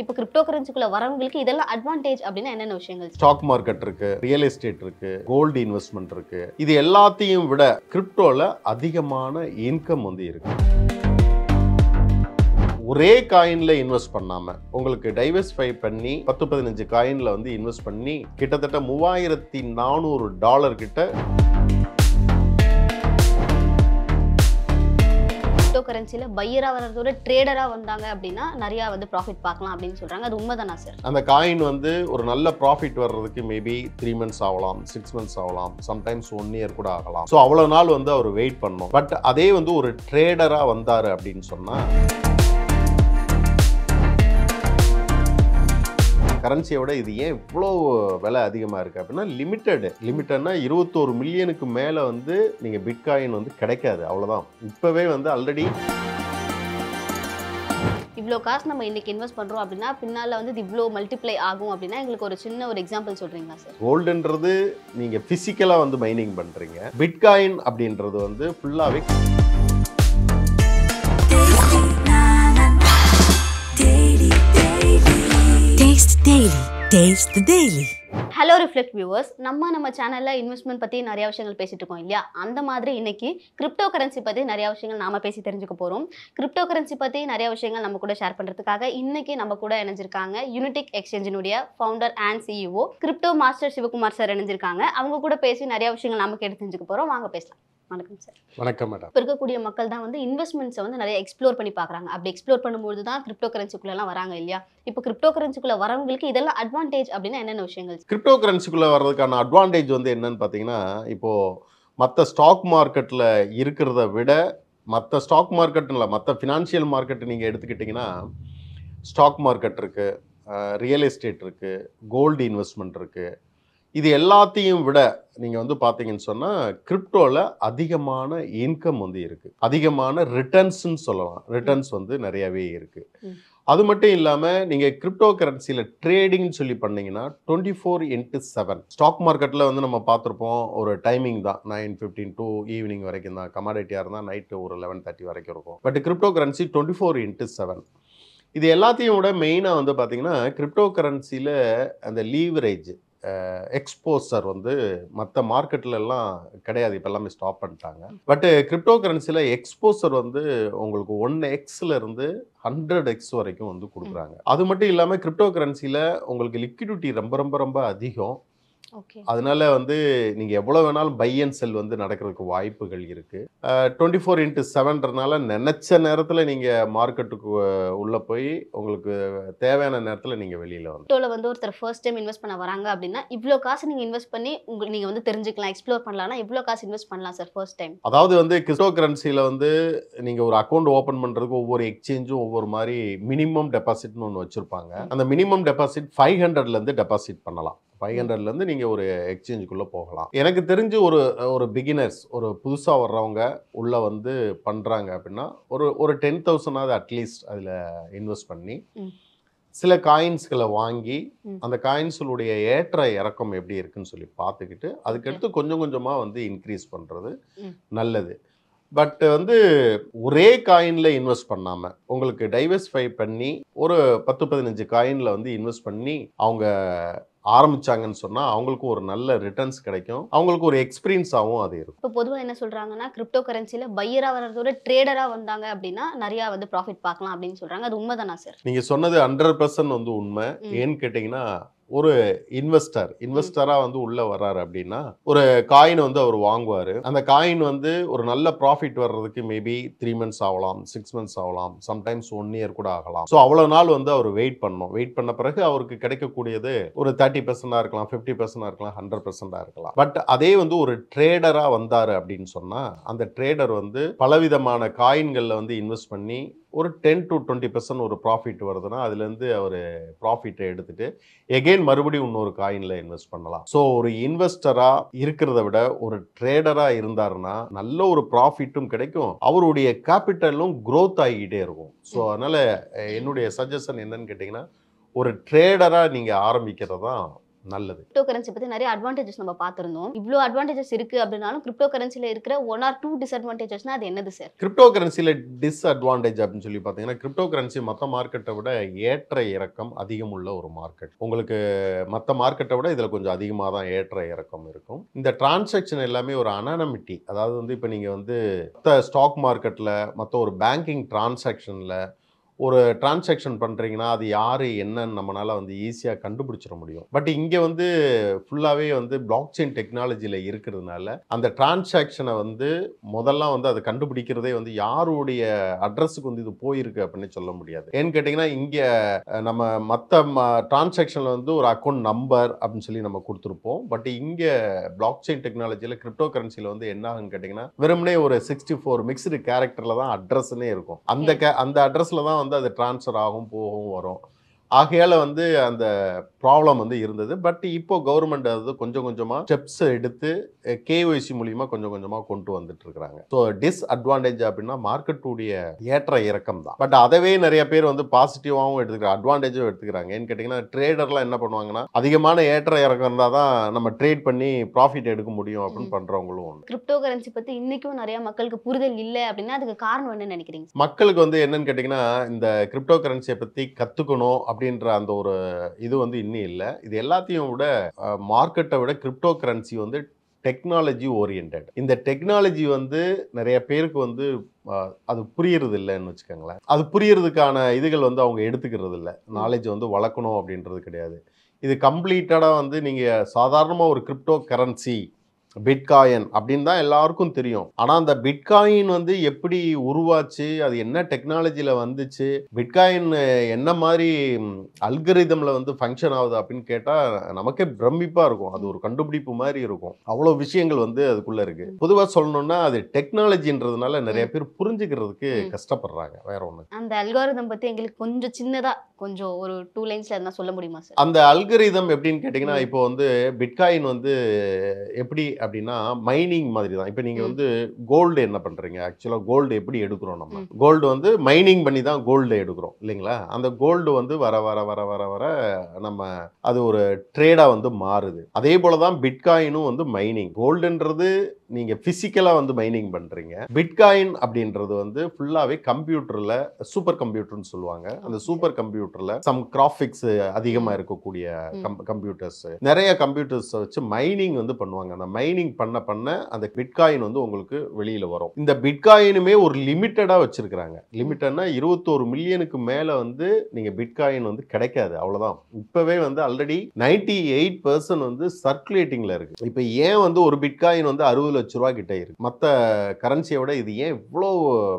இப்போ கிரிப்டோ கரன்சிக்குள்ள வரவங்களுக்கு இதெல்லாம் அட்வான்டேஜ் அப்படின்னா என்னென்ன விஷயங்கள் ஸ்டாக் மார்க்கெட் இருக்கு ரியல் எஸ்டேட் இருக்கு கோல்டு இன்வெஸ்ட்மெண்ட் இருக்கு இது எல்லாத்தையும் விட கிரிப்டோல அதிகமான இன்கம் வந்து இருக்கு ஒரே காயின்ல இன்வெஸ்ட் பண்ணாம உங்களுக்கு டைவர்ஸ்ஃபை பண்ணி பத்து பதினஞ்சு காயின்ல வந்து இன்வெஸ்ட் பண்ணி கிட்டத்தட்ட மூவாயிரத்தி நானூறு டாலர் கிட்ட கரன்சியில் பையராக வர்றதோட ட்ரேடராக வந்தாங்க அப்படின்னா நிறையா வந்து ப்ராஃபிட் பார்க்கலாம் அப்படின்னு சொல்கிறாங்க அது உண்மைதானா சார் அந்த காயின் வந்து ஒரு நல்ல ப்ராஃபிட் வர்றதுக்கு மேபி த்ரீ மந்த்ஸ் ஆகலாம் சிக்ஸ் மந்த்ஸ் ஆகலாம் சம்டைம்ஸ் ஒன் இயர் கூட ஆகலாம் ஸோ அவ்வளோ நாள் வந்து அவர் வெயிட் பண்ணோம் பட் அதே வந்து ஒரு ட்ரேடராக வந்தார் அப்படின்னு சொன்னால் கரன்சியோட இது ஏன் இவ்வளோ விலை அதிகமாக இருக்குது அப்படின்னா லிமிட்டடு லிமிட்டட்னா இருபத்தோரு மில்லியனுக்கு மேலே வந்து நீங்கள் பிட்காயின் வந்து கிடைக்காது அவ்வளோதான் இப்போவே வந்து ஆல்ரெடி இவ்வளோ காசு நம்ம இன்றைக்கி இன்வெஸ்ட் பண்ணுறோம் அப்படின்னா பின்னால் வந்து இது இவ்வளோ மல்டிப்ளை ஆகும் அப்படின்னா எங்களுக்கு ஒரு சின்ன ஒரு எக்ஸாம்பிள் சொல்கிறீங்களா சார் கோல்டுன்றது நீங்கள் ஃபிசிக்கலாக வந்து மைனிங் பண்ணுறீங்க பிட்காயின் அப்படின்றது வந்து ஃபுல்லாகவே daily taste daily hello reflect viewers நம்ம நம்ம சேனலில் இன்வெஸ்ட்மெண்ட் பற்றி நிறைய விஷயங்கள் பேசிகிட்டு இருக்கோம் இல்லையா அந்த மாதிரி இன்னைக்கு கிரிப்டோ கரன்சி பற்றி நிறைய விஷயங்கள் நாம பேசி தெரிஞ்சுக்க போகிறோம் கிரிப்டோ கரன்சி பற்றி நிறைய விஷயங்கள் நம்ம கூட ஷேர் பண்ணுறதுக்காக இன்றைக்கி நம்ம கூட இணைஞ்சிருக்காங்க யூனிடெக் எக்ஸ்சேஞ்சினுடைய founder and CEO crypto master Sivakumar sir இணைஞ்சிருக்காங்க அவங்க கூட பேசி நிறைய விஷயங்கள் நமக்கு எடுத்து தெரிஞ்சுக்க போகிறோம் வாங்க பேசலாம் வணக்கம் சார் வணக்கம் மேடம் இப்போ இருக்கக்கூடிய மக்கள் தான் வந்து இன்வெஸ்ட்மெண்ட்ஸை வந்து நிறைய எக்ஸ்ப்ளோர் பண்ணி பார்க்குறாங்க அப்படி எக்ஸ்ப்ளோர் பண்ணும்போது தான் கிரிப்டோ கரன்சிக்குள்ளலாம் வராங்க இல்லையா இப்போ கிரிப்டோ கரன்சிக்குள்ளே வரவங்களுக்கு இதெல்லாம் அட்வான்டேஜ் அப்படின்னா என்னென்ன விஷயங்கள் கிரிப்டோ கரன்சிக்குள்ளே வர்றதுக்கான அட்வான்டேஜ் வந்து என்னன்னு பார்த்தீங்கன்னா இப்போது மற்ற ஸ்டாக் மார்க்கெட்டில் இருக்கிறத விட மற்ற ஸ்டாக் மார்க்கெட்னு இல்லை மற்ற ஃபினான்ஷியல் மார்க்கெட்டு நீங்கள் எடுத்துக்கிட்டிங்கன்னா ஸ்டாக் மார்க்கெட் இருக்குது ரியல் எஸ்டேட் இருக்குது கோல்டு இன்வெஸ்ட்மெண்ட் இருக்குது இது எல்லாத்தையும் விட நீங்கள் வந்து பார்த்தீங்கன்னு சொன்னால் கிரிப்டோவில் அதிகமான இன்கம் வந்து இருக்குது அதிகமான ரிட்டர்ன்ஸ்ன்னு சொல்லலாம் ரிட்டர்ன்ஸ் வந்து நிறையாவே இருக்குது அது மட்டும் இல்லாமல் நீங்கள் கிரிப்டோ கரன்சியில் ட்ரேடிங்னு சொல்லி பண்ணீங்கன்னா twenty four into seven stock மார்க்கெட்டில் வந்து நம்ம பார்த்துருப்போம் ஒரு டைமிங் தான் நைன் ஃபிஃப்டீன் டூ ஈவினிங் வரைக்கும் தான் கமாடிட்டியாக இருந்தால் நைட்டு ஒரு லெவன் தேர்ட்டி வரைக்கும் இருக்கும் but cryptocurrency twenty four into seven இது எல்லாத்தையும் விட மெயினாக வந்து பார்த்தீங்கன்னா கிரிப்டோ கரன்சியில் அந்த லீவரேஜ் எக்ஸ்போசர் வந்து மற்ற மார்க்கெட்லலாம் கிடையாது இப்போ எல்லாமே ஸ்டாப் பண்ணிட்டாங்க பட்டு கிரிப்டோ கரன்சியில் எக்ஸ்போசர் வந்து உங்களுக்கு ஒன் எக்ஸ்லேருந்து ஹண்ட்ரட் எக்ஸ் வரைக்கும் வந்து கொடுக்குறாங்க அது மட்டும் இல்லாமல் கிரிப்டோ கரன்சியில் உங்களுக்கு லிக்விடிட்டி ரொம்ப ரொம்ப ரொம்ப அதிகம் அதனால வந்து நீங்கள் எவ்வளோ வேணாலும் பை அண்ட் செல் வந்து நடக்கிறதுக்கு வாய்ப்புகள் இருக்குது டுவெண்ட்டி ஃபோர் இன்ட்டு செவன்றதுனால நினச்ச நேரத்தில் நீங்கள் மார்க்கெட்டுக்கு உள்ளே போய் உங்களுக்கு தேவையான நேரத்தில் நீங்கள் வெளியில் வந்து டோவில் வந்து ஒருத்தர் ஃபர்ஸ்ட் டைம் இன்வெஸ்ட் பண்ண வராங்க அப்படின்னா இவ்வளோ காசு நீங்கள் இன்வெஸ்ட் பண்ணி உங்களுக்கு நீங்கள் வந்து தெரிஞ்சுக்கலாம் எக்ஸ்ப்ளோர் பண்ணலாம்னா இவ்வளோ காசு இன்வெஸ்ட் பண்ணலாம் சார் ஃபர்ஸ்ட் டைம் அதாவது வந்து கிரிப்டோ கரன்சியில் வந்து நீங்கள் ஒரு அக்கௌண்ட் ஓப்பன் பண்ணுறதுக்கு ஒவ்வொரு எக்ஸ்சேஞ்சும் ஒவ்வொரு மாதிரி மினிமம் டெபாசிட்னு ஒன்று வச்சுருப்பாங்க அந்த மினிமம் டெபாசிட் ஃபைவ் ஹண்ட்ரட்லேருந்து டெபாசிட் பண்ணலாம் ஃபைவ் ஹண்ட்ரட்லேருந்து நீங்கள் ஒரு எக்ஸ்சேஞ்சுக்குள்ளே போகலாம் எனக்கு தெரிஞ்சு ஒரு ஒரு பிகினர்ஸ் ஒரு புதுசாக வர்றவங்க உள்ளே வந்து பண்ணுறாங்க அப்படின்னா ஒரு ஒரு டென் தௌசண்டாவது அட்லீஸ்ட் அதில் இன்வெஸ்ட் பண்ணி சில காயின்ஸ்களை வாங்கி அந்த காயின்ஸுடைய ஏற்ற இறக்கம் எப்படி இருக்குன்னு சொல்லி பார்த்துக்கிட்டு அதுக்கடுத்து கொஞ்சம் கொஞ்சமாக வந்து இன்க்ரீஸ் பண்ணுறது நல்லது பட் வந்து ஒரே காயினில் இன்வெஸ்ட் பண்ணாமல் உங்களுக்கு டைவர்ஸிஃபை பண்ணி ஒரு பத்து பதினஞ்சு காயினில் வந்து இன்வெஸ்ட் பண்ணி அவங்க ஆரம்பிச்சாங்கன்னு சொன்னா அவங்களுக்கும் ஒரு நல்ல ரிட்டர்ன்ஸ் கிடைக்கும் அவங்களுக்கு ஒரு எக்ஸ்பீரியன்ஸ் ஆகும் அது இருக்கும் இப்போ பொதுவாக என்ன சொல்றாங்கன்னா கிரிப்டோ கரன்சியில பையரா வர்றதோட ட்ரேடரா வந்தாங்க அப்படின்னா நிறைய வந்து ப்ராஃபிட் பார்க்கலாம் அப்படின்னு சொல்றாங்க அது உண்மைதானா சார் நீங்க சொன்னது ஹண்ட்ரட் பர்சன்ட் வந்து உண்மை ஏன்னு கேட்டீங்கன்னா ஒரு இன்வெஸ்டர் இன்வெஸ்டராக வந்து உள்ளே வர்றாரு அப்படின்னா ஒரு காயின் வந்து அவர் வாங்குவார் அந்த காயின் வந்து ஒரு நல்ல ப்ராஃபிட் வர்றதுக்கு மேபி த்ரீ மந்த்ஸ் ஆகலாம் சிக்ஸ் மந்த்ஸ் ஆகலாம் சம்டைம்ஸ் ஒன் இயர் கூட ஆகலாம் ஸோ அவ்வளோ நாள் வந்து அவர் வெயிட் பண்ணோம் வெயிட் பண்ண பிறகு அவருக்கு கிடைக்கக்கூடியது ஒரு தேர்ட்டி பர்சண்டாக இருக்கலாம் ஃபிஃப்டி பர்சண்டாக இருக்கலாம் ஹண்ட்ரட் பர்சண்டாக இருக்கலாம் பட் அதே வந்து ஒரு ட்ரேடராக வந்தார் அப்படின்னு சொன்னால் அந்த ட்ரேடர் வந்து பலவிதமான காயின்களில் வந்து இன்வெஸ்ட் பண்ணி ஒரு டென் டு டுவெண்ட்டி பெர்சன்ட் ஒரு ப்ராஃபிட் வருதுன்னா அதுலேருந்து அவர் ப்ராஃபிட்டை எடுத்துகிட்டு எகெயின் மறுபடியும் இன்னொரு காயினில் இன்வெஸ்ட் பண்ணலாம் ஸோ ஒரு இன்வெஸ்டராக இருக்கிறத விட ஒரு ட்ரேடராக இருந்தாருன்னா நல்ல ஒரு ப்ராஃபிட்டும் கிடைக்கும் அவருடைய கேபிட்டலும் க்ரோத் ஆகிக்கிட்டே இருக்கும் ஸோ அதனால் என்னுடைய சஜஷன் என்னன்னு கேட்டிங்கன்னா ஒரு ட்ரேடராக நீங்கள் ஆரம்பிக்கிறது தான் நல்லது கிரிப்டோ கரன்சி பற்றி நிறைய அட்வான்டேஜஸ் நம்ம பார்த்துருந்தோம் இவ்வளோ அட்வான்டேஜஸ் இருக்குது அப்படின்னாலும் கிரிப்டோ கரன்சியில் இருக்கிற ஒன் ஆர் டூ டிஸ்அட்வான்டேஜஸ்னா அது என்னது சார் கிரிப்டோ கரன்சியில் டிஸ்அட்வான்டேஜ் அப்படின்னு சொல்லி பார்த்தீங்கன்னா கிரிப்டோ கரன்சி மற்ற மார்க்கெட்டை விட ஏற்ற இறக்கம் அதிகம் உள்ள ஒரு மார்க்கெட் உங்களுக்கு மற்ற மார்க்கெட்டை விட இதில் கொஞ்சம் அதிகமாக தான் ஏற்ற இறக்கம் இருக்கும் இந்த டிரான்சாக்ஷன் எல்லாமே ஒரு அனானமிட்டி அதாவது வந்து இப்போ நீங்கள் வந்து மற்ற ஸ்டாக் மார்க்கெட்டில் மற்ற ஒரு பேங்கிங் டிரான்சாக்ஷனில் ஒரு டிரான்சாக்ஷன் பண்ணுறீங்கன்னா அது யார் என்னன்னு நம்மளால் வந்து ஈஸியாக கண்டுபிடிச்சிட முடியும் பட் இங்கே வந்து ஃபுல்லாகவே வந்து பிளாக் செயின் டெக்னாலஜியில் இருக்கிறதுனால அந்த டிரான்சாக்ஷனை வந்து முதல்லாம் வந்து அதை கண்டுபிடிக்கிறதே வந்து யாருடைய அட்ரஸுக்கு வந்து இது போயிருக்கு அப்படின்னு சொல்ல முடியாது ஏன்னு கேட்டிங்கன்னா இங்கே நம்ம மற்ற டிரான்சாக்ஷனில் வந்து ஒரு அக்கௌண்ட் நம்பர் அப்படின்னு சொல்லி நம்ம கொடுத்துருப்போம் பட் இங்கே பிளாக் செயின் டெக்னாலஜியில் கிரிப்டோ கரன்சியில் வந்து என்ன ஆகுன்னு கேட்டிங்கன்னா வெறுமனே ஒரு சிக்ஸ்டி ஃபோர் மிக்சடு கேரக்டரில் தான் அட்ரஸ்னே இருக்கும் அந்த அந்த அட்ரஸில் தான் வந்து வந்து அது டிரான்ஸ்ஃபர் ஆகும் போகும் வரும் ஆகையால் வந்து அந்த ப்ராப்ளம் வந்து இருந்தது பட் இப்போ கவர்மெண்ட் அது கொஞ்சம் கொஞ்சமாக ஸ்டெப்ஸ் எடுத்து கேஒய்சி மூலிமா கொஞ்சம் கொஞ்சமாக கொண்டு வந்துட்டு இருக்கிறாங்க ஸோ டிஸ்அட்வான்டேஜ் அப்படின்னா மார்க்கெட்டுடைய ஏற்ற இறக்கம் தான் பட் அதவே நிறைய பேர் வந்து பாசிட்டிவாகவும் எடுத்துக்கிறாங்க அட்வான்டேஜும் எடுத்துக்கிறாங்க ஏன்னு கேட்டிங்கன்னா ட்ரேடர்லாம் என்ன பண்ணுவாங்கன்னா அதிகமான ஏற்ற இறக்கம் இருந்தால் தான் நம்ம ட்ரேட் பண்ணி ப்ராஃபிட் எடுக்க முடியும் அப்படின்னு பண்ணுறவங்களும் ஒன்று கிரிப்டோ கரன்சி பற்றி இன்றைக்கும் நிறைய மக்களுக்கு புரிதல் இல்லை அப்படின்னா அதுக்கு காரணம் என்ன நினைக்கிறீங்க மக்களுக்கு வந்து என்னன்னு கேட்டிங்கன்னா இந்த கிரிப்டோ கரன்சியை பற்றி கற்றுக்கணும் அப்படின்ற அந்த ஒரு இது வந்து இன்னும் இல்லை இது எல்லாத்தையும் விட மார்க்கெட்டை விட கிரிப்டோ கரன்சி வந்து டெக்னாலஜி ஓரியன்ட் இந்த டெக்னாலஜி வந்து நிறைய பேருக்கு வந்து அது புரியறது இல்லைன்னு வச்சுக்கோங்களேன் அது புரியறதுக்கான இதுகள் வந்து அவங்க எடுத்துக்கிறது இல்லை நாலேஜ் வந்து வளர்க்கணும் அப்படின்றது கிடையாது இது கம்ப்ளீட்டடாக வந்து நீங்கள் சாதாரணமாக ஒரு கிரிப்டோ கரன்சி பிட்காயின் அப்படின்னு தான் எல்லாருக்கும் தெரியும் ஆனால் அந்த பிட்காயின் வந்து எப்படி உருவாச்சு அது என்ன டெக்னாலஜியில் வந்துச்சு பிட்காயின் என்ன மாதிரி அல்கரிதமில் வந்து ஃபங்க்ஷன் ஆகுது அப்படின்னு கேட்டால் நமக்கே பிரமிப்பாக இருக்கும் அது ஒரு கண்டுபிடிப்பு மாதிரி இருக்கும் அவ்வளோ விஷயங்கள் வந்து அதுக்குள்ளே இருக்குது பொதுவாக சொல்லணும்னா அது டெக்னாலஜின்றதுனால நிறைய பேர் புரிஞ்சுக்கிறதுக்கு கஷ்டப்படுறாங்க வேற ஒன்று அந்த அல்காரிதம் பற்றி எங்களுக்கு கொஞ்சம் சின்னதாக கொஞ்சம் ஒரு டூ லைன்ஸில் என்ன சொல்ல முடியுமா சார் அந்த அல்கரிதம் எப்படின்னு கேட்டிங்கன்னா இப்போ வந்து பிட்காயின் வந்து எப்படி அப்படின்னா மைனிங் மாதிரி தான் இப்போ நீங்கள் வந்து கோல்டு என்ன பண்ணுறீங்க ஆக்சுவலாக கோல்டு எப்படி எடுக்கிறோம் நம்ம கோல்டு வந்து மைனிங் பண்ணி தான் கோல்டு எடுக்கிறோம் இல்லைங்களா அந்த கோல்டு வந்து வர வர வர வர வர நம்ம அது ஒரு ட்ரேடாக வந்து மாறுது அதே போல் தான் பிட்காயினும் வந்து மைனிங் கோல்டுன்றது நீங்கள் ஃபிசிக்கலாக வந்து மைனிங் பண்ணுறீங்க பிட்காயின் அப்படின்றது வந்து ஃபுல்லாகவே கம்ப்யூட்டரில் சூப்பர் கம்ப்யூட்டர்னு சொல்லுவாங்க அந்த சூப்பர் கம்ப்யூட்டரில் சம் கிராஃபிக்ஸ் அதிகமாக இருக்கக்கூடிய கம்ப்யூட்டர்ஸ் நிறைய கம்ப்யூட்டர்ஸ் வச்சு மைனிங் வந்து பண்ணுவாங்க அந்த மை மைனிங் பண்ண பண்ண அந்த பிட்காயின் வந்து உங்களுக்கு வெளியில் வரும் இந்த பிட்காயினுமே ஒரு லிமிட்டடாக வச்சுருக்கிறாங்க லிமிட்டட்னா இருபத்தோரு மில்லியனுக்கு மேலே வந்து நீங்கள் பிட்காயின் வந்து கிடைக்காது அவ்வளோதான் இப்போவே வந்து ஆல்ரெடி நைன்டி எயிட் பர்சன்ட் வந்து சர்க்குலேட்டிங்கில் இருக்குது இப்போ ஏன் வந்து ஒரு பிட்காயின் வந்து அறுபது லட்ச ரூபா கிட்டே இருக்குது மற்ற கரன்சியை விட இது ஏன் இவ்வளோ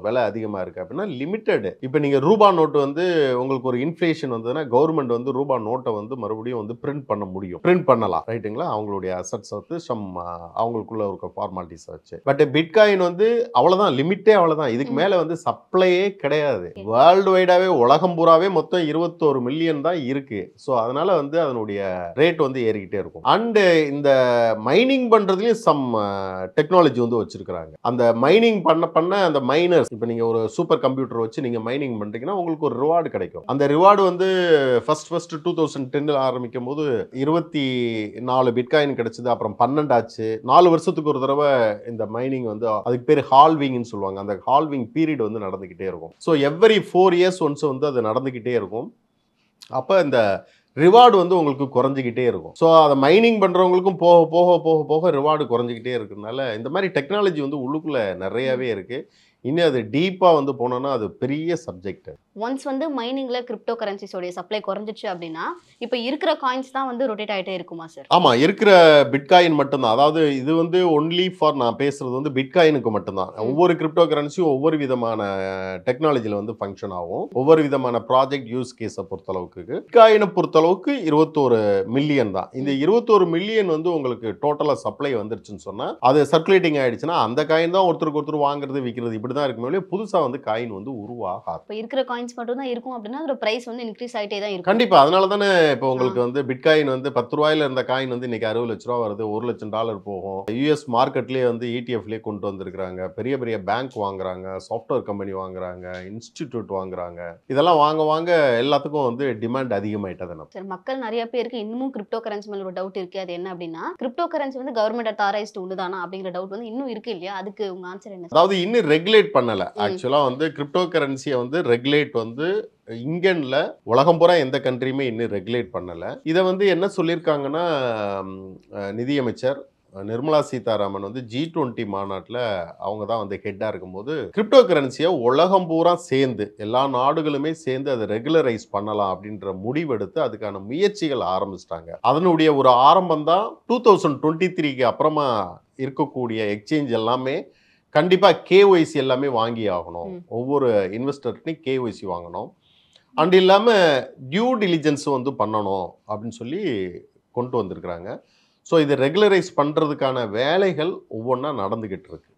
விலை அதிகமாக இருக்குது அப்படின்னா லிமிட்டடு இப்போ நீங்கள் ரூபா நோட்டு வந்து உங்களுக்கு ஒரு இன்ஃப்ளேஷன் வந்ததுன்னா கவர்மெண்ட் வந்து ரூபா நோட்டை வந்து மறுபடியும் வந்து பிரிண்ட் பண்ண முடியும் பிரிண்ட் பண்ணலாம் ரைட்டுங்களா அவங்களுடைய அசட்ஸ் வந்து சம் அவங்களுக்குள்ள இருக்க ஃபார்மாலிட்டிஸ் ஆச்சு பட் பிட்காயின் வந்து அவ்வளோதான் லிமிட்டே அவ்வளோதான் இதுக்கு மேலே வந்து சப்ளையே கிடையாது வேர்ல்டு வைடாகவே உலகம் பூராவே மொத்தம் இருபத்தோரு மில்லியன் தான் இருக்குது ஸோ அதனால் வந்து அதனுடைய ரேட் வந்து ஏறிக்கிட்டே இருக்கும் அண்டு இந்த மைனிங் பண்ணுறதுலையும் சம் டெக்னாலஜி வந்து வச்சுருக்குறாங்க அந்த மைனிங் பண்ண பண்ண அந்த மைனர்ஸ் இப்போ நீங்கள் ஒரு சூப்பர் கம்ப்யூட்டர் வச்சு நீங்கள் மைனிங் பண்ணுறீங்கன்னா உங்களுக்கு ஒரு ரிவார்டு கிடைக்கும் அந்த ரிவார்டு வந்து ஃபர்ஸ்ட் ஃபர்ஸ்ட் டூ தௌசண்ட் டென்னில் ஆரம்பிக்கும் போது இருபத்தி நாலு பிட்காயின் கிடைச்சது அப்புறம் பன்னெண்டு ஆச்சு நாலு வருஷத்துக்கு ஒரு தடவை இந்த மைனிங் வந்து அதுக்கு பேர் ஹால்விங்னு சொல்லுவாங்க அந்த ஹால்விங் பீரியட் வந்து நடந்துக்கிட்டே இருக்கும் so every four years once வந்து அது நடந்துக்கிட்டே இருக்கும் அப்போ இந்த ரிவார்டு வந்து உங்களுக்கு குறைஞ்சிக்கிட்டே இருக்கும் ஸோ அதை மைனிங் பண்ணுறவங்களுக்கும் போக போக போக போக ரிவார்டு குறைஞ்சிக்கிட்டே இருக்கிறதுனால இந்த மாதிரி டெக்னாலஜி வந்து உள்ளுக்குள்ளே நிறையாவே இருக்குது இன்னும் அது டீப்பாக வந்து போனோன்னா அது பெரிய சப்ஜெக்ட் ஒன்ஸ் வந்து மைனிங்கில் கிரிப்டோ கரன்சிஸோடைய சப்ளை குறைஞ்சிச்சு அப்படின்னா இப்போ இருக்கிற காயின்ஸ் தான் வந்து ரொட்டேட் ஆகிட்டே இருக்குமா சார் ஆமாம் இருக்கிற பிட்காயின் மட்டும்தான் அதாவது இது வந்து ஒன்லி ஃபார் நான் பேசுகிறது வந்து பிட்காயினுக்கு மட்டும்தான் ஒவ்வொரு கிரிப்டோ கரன்சியும் ஒவ்வொரு விதமான டெக்னாலஜியில் வந்து ஃபங்க்ஷன் ஆகும் ஒவ்வொரு விதமான ப்ராஜெக்ட் யூஸ் கேஸை பொறுத்தளவுக்கு பிட்காயினை பொறுத்தளவுக்கு இருபத்தோரு மில்லியன் தான் இந்த இருபத்தோரு மில்லியன் வந்து உங்களுக்கு டோட்டலாக சப்ளை வந்துருச்சுன்னு சொன்னால் அது சர்க்குலேட்டிங் ஆயிடுச்சுன்னா அந்த காயின் தான் ஒருத்தருக்கு ஒருத்தர் வாங்குறது விற்கிறது இப்படி தான் இருக்குமே புதுசாக வந்து காயின் வந்து உருவாகாது இப்போ இருக்கிற காயின் காயின்ஸ் மட்டும் தான் இருக்கும் அப்படின்னா அதோட ப்ரைஸ் வந்து இன்க்ரீஸ் ஆகிட்டே தான் இருக்கும் கண்டிப்பாக அதனால தானே இப்போ உங்களுக்கு வந்து பிட்காயின் வந்து பத்து ரூபாயில இருந்த காயின் வந்து இன்னைக்கு அறுபது லட்ச ரூபா வருது ஒரு லட்சம் டாலர் போகும் யூஎஸ் மார்க்கெட்லேயே வந்து இடிஎஃப்லேயே e கொண்டு வந்திருக்கிறாங்க பெரிய பெரிய பேங்க் வாங்குறாங்க சாஃப்ட்வேர் கம்பெனி வாங்குறாங்க இன்ஸ்டிடியூட் வாங்குறாங்க இதெல்லாம் வாங்க வாங்க எல்லாத்துக்கும் வந்து டிமாண்ட் அதிகமாயிட்டது சரி மக்கள் நிறைய பேருக்கு இன்னமும் கிரிப்டோ கரன்சி மேலே ஒரு டவுட் இருக்கு அது என்ன அப்படின்னா கிரிப்டோ கரன்சி வந்து கவர்மெண்ட் அத்தாரைஸ்ட் ஒன்று தானா அப்படிங்கிற டவுட் வந்து இன்னும் இருக்கு இல்லையா அதுக்கு உங்க ஆன்சர் என்ன அதாவது இன்னும் ரெகுலேட் பண்ணலை ஆக்சுவலா வந்து கிரிப்டோ கரன்சியை வந்து ரெகுலேட் ரெகுலேட் வந்து இங்கிலாண்டில் உலகம் பூரா எந்த கண்ட்ரியுமே இன்னும் ரெகுலேட் பண்ணலை இதை வந்து என்ன சொல்லியிருக்காங்கன்னா நிதியமைச்சர் நிர்மலா சீதாராமன் வந்து ஜி டுவெண்ட்டி மாநாட்டில் அவங்க தான் வந்து ஹெட்டாக இருக்கும்போது கிரிப்டோ கரன்சியை உலகம் பூரா சேர்ந்து எல்லா நாடுகளுமே சேர்ந்து அதை ரெகுலரைஸ் பண்ணலாம் அப்படின்ற முடிவெடுத்து அதுக்கான முயற்சிகள் ஆரம்பிச்சிட்டாங்க அதனுடைய ஒரு ஆரம்பம் தான் டூ தௌசண்ட் டுவெண்ட்டி த்ரீக்கு அப்புறமா இருக்கக்கூடிய எக்ஸ்சேஞ்ச் எல்லாமே கண்டிப்பாக கேஒய்சி எல்லாமே வாங்கி ஆகணும் ஒவ்வொரு இன்வெஸ்டர்ட்டையும் கேஒய்சி வாங்கணும் அண்ட் இல்லாமல் டியூ டிலிஜென்ஸும் வந்து பண்ணணும் அப்படின்னு சொல்லி கொண்டு வந்திருக்கிறாங்க ஸோ இதை ரெகுலரைஸ் பண்ணுறதுக்கான வேலைகள் ஒவ்வொன்றா நடந்துக்கிட்டு இருக்கு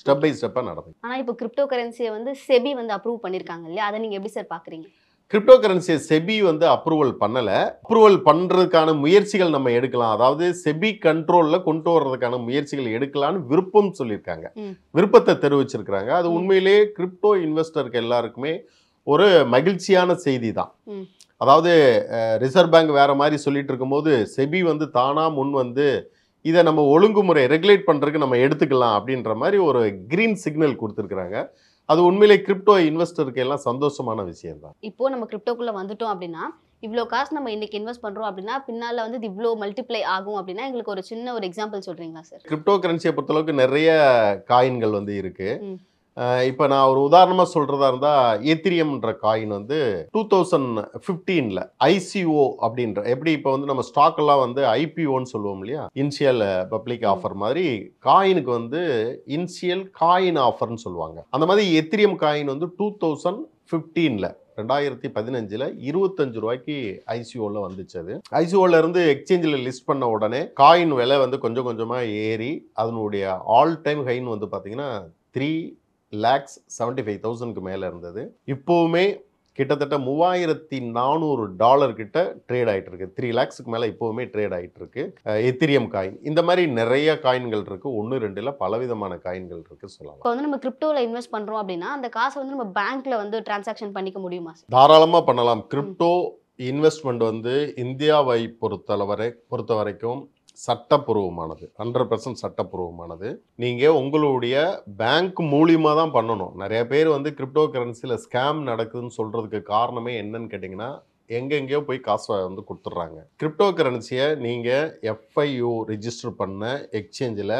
ஸ்டெப் பை ஸ்டெப்பாக நடந்து ஆனால் இப்போ கிரிப்டோ கரன்சியை வந்து செபி வந்து அப்ரூவ் பண்ணியிருக்காங்க இல்லையா அதை நீங்கள் எப்படி சார் பார்க்குறீங்க கிரிப்டோ கரன்சியை செபி வந்து அப்ரூவல் பண்ணலை அப்ரூவல் பண்ணுறதுக்கான முயற்சிகள் நம்ம எடுக்கலாம் அதாவது செபி கண்ட்ரோலில் கொண்டு வர்றதுக்கான முயற்சிகள் எடுக்கலான்னு விருப்பம் சொல்லியிருக்காங்க விருப்பத்தை தெரிவிச்சிருக்கிறாங்க அது உண்மையிலேயே கிரிப்டோ இன்வெஸ்டருக்கு எல்லாருக்குமே ஒரு மகிழ்ச்சியான செய்தி தான் அதாவது ரிசர்வ் பேங்க் வேற மாதிரி சொல்லிட்டு இருக்கும்போது செபி வந்து தானாக முன் வந்து இதை நம்ம ஒழுங்குமுறை ரெகுலேட் பண்ணுறதுக்கு நம்ம எடுத்துக்கலாம் அப்படின்ற மாதிரி ஒரு க்ரீன் சிக்னல் கொடுத்துருக்குறாங்க அது உண்மையிலே கிரிப்டோ இன்வெஸ்டருக்கு எல்லாம் சந்தோஷமான விஷயம் தான் இப்போ நம்ம கிரிப்டோக்குள்ள வந்துட்டோம் அப்படின்னா இவ்வளோ காசு நம்ம இன்னைக்கு இன்வெஸ்ட் பண்ணுறோம் அப்படின்னா பின்னால் வந்து இது இவ்வளோ மல்டிப்ளை ஆகும் அப்படின்னா எங்களுக்கு ஒரு சின்ன ஒரு எக்ஸாம்பிள் சொல்றீங்களா சார் கிரிப்டோ கரன்சியை பொறுத்தளவுக்கு நிறைய காயின்கள் வந்து இருக்கு இப்போ நான் ஒரு உதாரணமாக சொல்கிறதா இருந்தால் ஏத்திரியம்ன்ற காயின் வந்து டூ தௌசண்ட் ஃபிஃப்டீனில் ஐசிஓ அப்படின்ற எப்படி இப்போ வந்து நம்ம ஸ்டாக்கெல்லாம் வந்து ஐபிஓன்னு சொல்லுவோம் இல்லையா இன்சியல் பப்ளிக் ஆஃபர் மாதிரி காயினுக்கு வந்து இன்சியல் காயின் ஆஃபர்னு சொல்லுவாங்க அந்த மாதிரி எத்திரியம் காயின் வந்து டூ தௌசண்ட் ஃபிஃப்டீனில் ரெண்டாயிரத்தி பதினஞ்சில் இருபத்தஞ்சு ரூபாய்க்கு ஐசிஓவில் வந்துச்சு அது ஐசிஓவில் இருந்து எக்ஸ்சேஞ்சில் லிஸ்ட் பண்ண உடனே காயின் விலை வந்து கொஞ்சம் கொஞ்சமாக ஏறி அதனுடைய ஆல் டைம் ஹைன்னு வந்து பார்த்தீங்கன்னா த்ரீ லேக்ஸ் செவன்ட்டி ஃபைவ் தௌசண்ட்க்கு மேலே இருந்தது இப்போவுமே கிட்டத்தட்ட மூவாயிரத்தி நானூறு டாலர் கிட்ட ட்ரேட் ஆகிட்டு இருக்கு த்ரீ லேக்ஸுக்கு மேலே இப்போவுமே ட்ரேட் ஆகிட்டு இருக்கு எத்திரியம் காயின் இந்த மாதிரி நிறைய காயின்கள் இருக்கு ஒன்று ரெண்டுல பலவிதமான காயின்கள் இருக்கு சொல்லலாம் இப்போ வந்து நம்ம கிரிப்டோவில் இன்வெஸ்ட் பண்ணுறோம் அப்படின்னா அந்த காசை வந்து நம்ம பேங்க்ல வந்து டிரான்சாக்ஷன் பண்ணிக்க முடியுமா தாராளமாக பண்ணலாம் கிரிப்டோ இன்வெஸ்ட்மெண்ட் வந்து இந்தியாவை பொறுத்தளவரை பொறுத்த வரைக்கும் சட்டப்பூர்வமானது ஹண்ட்ரட் பர்சன்ட் சட்டப்பூர்வமானது நீங்கள் உங்களுடைய பேங்க் மூலியமாக தான் பண்ணணும் நிறைய பேர் வந்து கிரிப்டோ கரன்சியில் ஸ்கேம் நடக்குதுன்னு சொல்கிறதுக்கு காரணமே என்னன்னு கேட்டிங்கன்னா எங்கெங்கேயோ போய் காசு வந்து கொடுத்துட்றாங்க கிரிப்டோ கரன்சியை நீங்கள் எஃப்ஐயூ ரிஜிஸ்டர் பண்ண எக்ஸ்சேஞ்சில்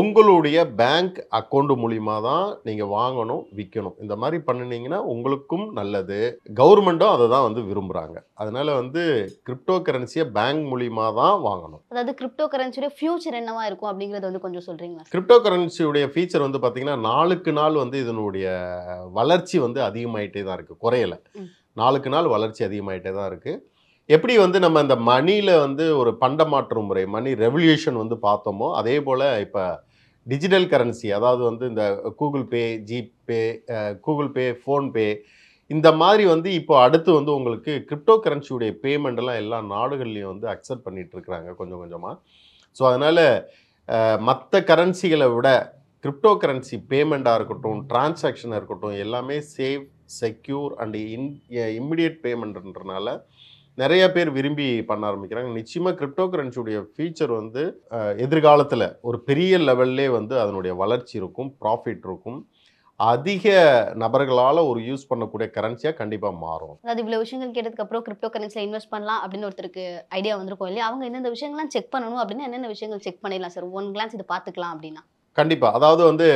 உங்களுடைய பேங்க் அக்கௌண்ட் மூலிமா தான் நீங்கள் வாங்கணும் விற்கணும் இந்த மாதிரி பண்ணினீங்கன்னா உங்களுக்கும் நல்லது கவர்மெண்ட்டும் அதை தான் வந்து விரும்புகிறாங்க அதனால வந்து கிரிப்டோ கரன்சியை பேங்க் மூலிமா தான் வாங்கணும் அதாவது கிரிப்டோ கரன்சியோட ஃபியூச்சர் என்னவா இருக்கும் அப்படிங்கிறத வந்து கொஞ்சம் சொல்கிறீங்களா கிரிப்டோ கரன்சியுடைய ஃபீச்சர் வந்து பார்த்தீங்கன்னா நாளுக்கு நாள் வந்து இதனுடைய வளர்ச்சி வந்து அதிகமாயிட்டே தான் இருக்குது குறையலை நாளுக்கு நாள் வளர்ச்சி அதிகமாயிட்டே தான் இருக்குது எப்படி வந்து நம்ம இந்த மணியில் வந்து ஒரு பண்டமாற்று முறை மணி ரெவல்யூஷன் வந்து பார்த்தோமோ அதே போல் இப்போ டிஜிட்டல் கரன்சி அதாவது வந்து இந்த Google Pay GPay Google Pay PhonePe இந்த மாதிரி வந்து இப்போ அடுத்து வந்து உங்களுக்கு கிரிப்டோ கரன்சியுடைய பேமெண்ட்லாம் எல்லா நாடுகள்லையும் வந்து அக்செப்ட் பண்ணிகிட்டு இருக்கிறாங்க கொஞ்சம் கொஞ்சமாக ஸோ அதனால் மற்ற கரன்சிகளை விட கிரிப்டோ கரன்சி பேமெண்ட்டாக இருக்கட்டும் டிரான்சாக்ஷனாக இருக்கட்டும் எல்லாமே safe secure and in immediate பேமெண்ட்ன்றனால நிறைய பேர் விரும்பி பண்ண ஆரம்பிக்கிறாங்க நிச்சயமாக கிரிப்டோ கரன்சியுடைய ஃபீச்சர் வந்து எதிர்காலத்தில் ஒரு பெரிய லெவல்லே வந்து அதனுடைய வளர்ச்சி இருக்கும் ப்ராஃபிட் இருக்கும் அதிக நபர்களால் ஒரு யூஸ் பண்ணக்கூடிய கரன்சியாக கண்டிப்பாக மாறும் அது இவ்வளோ விஷயங்கள் கேட்டதுக்கப்புறம் கிரிப்டோ கரன்சியில் இன்வெஸ்ட் பண்ணலாம் அப்படின்னு ஒருத்தருக்கு ஐடியா வந்திருக்கும் இல்லையா அவங்க எந்தெந்த விஷயங்கள்லாம் செக் பண்ணணும் அப்படின்னு என்னென்ன விஷயங்கள் செக் பண்ணிடலாம் சார் ஒன் கிளான்ஸ் இதை பார்த்துக்கலாம் அப்படின்னா கண்டிப்பாக அதாவது வந்து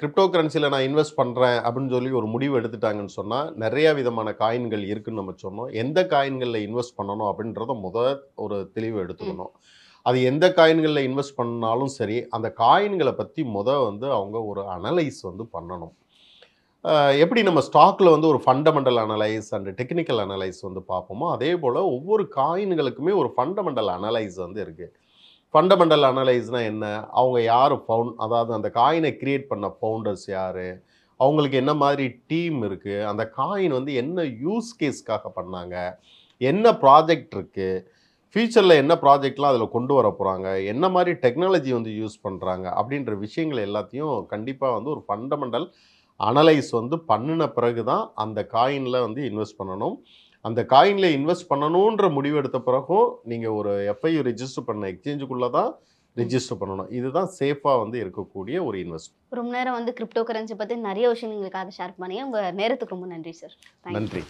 கிரிப்டோ கரன்சியில் நான் இன்வெஸ்ட் பண்ணுறேன் அப்படின்னு சொல்லி ஒரு முடிவு எடுத்துட்டாங்கன்னு சொன்னால் நிறைய விதமான காயின்கள் இருக்குன்னு நம்ம சொன்னோம் எந்த காயின்களில் இன்வெஸ்ட் பண்ணணும் அப்படின்றத முதல் ஒரு தெளிவு எடுத்துக்கணும் அது எந்த காயின்களில் இன்வெஸ்ட் பண்ணாலும் சரி அந்த காயின்களை பற்றி முதல் வந்து அவங்க ஒரு அனலைஸ் வந்து பண்ணணும் எப்படி நம்ம ஸ்டாக்கில் வந்து ஒரு fundamental analyse and technical analyse வந்து பார்ப்போமோ அதே போல் ஒவ்வொரு காயின்களுக்குமே ஒரு ஃபண்டமெண்டல் அனலைஸ் வந்து இருக்குது ஃபண்டமெண்டல் அனலைஸ்னால் என்ன அவங்க யார் ஃபவுண்ட் அதாவது அந்த காயினை கிரியேட் பண்ண ஃபவுண்டர்ஸ் யார் அவங்களுக்கு என்ன மாதிரி டீம் இருக்குது அந்த காயின் வந்து என்ன யூஸ் கேஸ்க்காக பண்ணாங்க என்ன ப்ராஜெக்ட் இருக்குது ஃப்யூச்சரில் என்ன ப்ராஜெக்ட்லாம் அதில் கொண்டு வர போகிறாங்க என்ன மாதிரி டெக்னாலஜி வந்து யூஸ் பண்ணுறாங்க அப்படின்ற விஷயங்கள் எல்லாத்தையும் கண்டிப்பாக வந்து ஒரு ஃபண்டமெண்டல் அனலைஸ் வந்து பண்ணின பிறகு தான் அந்த காயினில் வந்து இன்வெஸ்ட் பண்ணணும் அந்த காயினில் இன்வெஸ்ட் பண்ணணுன்ற முடிவு எடுத்த பிறகும் நீங்கள் ஒரு எஃப்ஐ ரிஜிஸ்டர் பண்ண எக்ஸ்சேஞ்சுக்குள்ளே தான் ரிஜிஸ்டர் பண்ணணும் இதுதான் சேஃபாக வந்து இருக்கக்கூடிய ஒரு இன்வெஸ்ட் ரொம்ப நேரம் வந்து கிரிப்டோ கரன்சி பற்றி நிறைய விஷயம் எங்களுக்காக ஷேர் பண்ணி உங்கள் நேரத்துக்கு ரொம்ப நன்றி சார் நன்றி